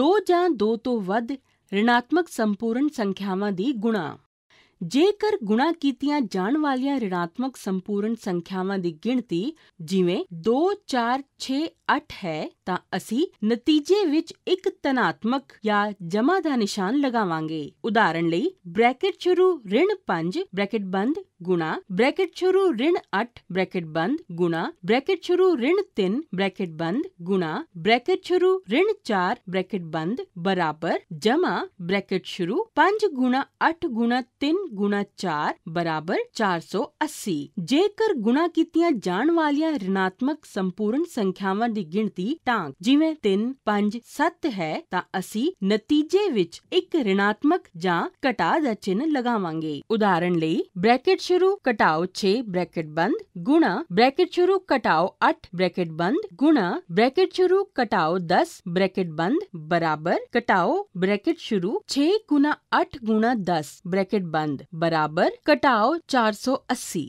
2 ਜਾਂ 2 ਤੋਂ ਵੱਧ ਰਿਣਾਤਮਕ ਸੰਪੂਰਨ ਸੰਖਿਆਵਾਂ ਦੀ ਗੁਣਾ ਜੇਕਰ ਗੁਣਾ ਕੀਤੀਆਂ ਜਾਣ ਵਾਲੀਆਂ ਰਿਣਾਤਮਕ ਸੰਪੂਰਨ ਸੰਖਿਆਵਾਂ ਦੀ ਗਿਣਤੀ ਜਿਵੇਂ 2 4 6 8 ਹੈ ਤਾਂ ਅਸੀਂ ਨਤੀਜੇ ਵਿੱਚ ਇੱਕ ਤਨਾਤਮਕ ਜਾਂ ਜਮਾ ਦਾ ਨਿਸ਼ਾਨ ਲਗਾਵਾਂਗੇ ਉਦਾਹਰਣ ਲਈ ਬ੍ਰੈਕਟ ਸ਼ੁਰੂ ਰਿਣ 5 ਬ੍ਰੈਕਟ ਬੰਦ गुणा ब्रैकेट शुरू ऋण अठ ब्रैकेट बंद गुणा ब्रैकेट शुरू ऋण तीन ब्रैकेट बंद गुणा ब्रैकेट शुरू ऋण चार ब्रैकेट बंद बराबर जमा ब्रैकेट शुरू पांच गुणा अठ गुणा तीन गुणा चार बराबर चार सौ अस्सी जेकर गुणा कीतिया जान वाली ऋणात्मक संपूर्ण संख्यावां दी गिनती टांग ਜਿਵੇਂ 3 5 7 ਹੈ ਤਾਂ ਅਸੀਂ ਨਤੀਜੇ ਵਿੱਚ ਇੱਕ ಋಣਾਤਮਕ ਜਾਂ ਘਟਾ ਦਾ ਚਿੰਨ ਲਗਾਵਾਂਗੇ ਉਦਾਹਰਣ ਲਈ ਬ੍ਰੈਕਟ शुरू कटाओ छह ब्रैकेट बंद गुणा ब्रैकेट शुरू कटाओ आठ ब्रैकेट बंद गुणा ब्रैकेट शुरू कटाओ दस ब्रैकेट बंद बराबर कटाओ ब्रैकेट शुरू छह गुना आठ गुना दस ब्रैकेट बंद बराबर कटाओ चार सौ अस्सी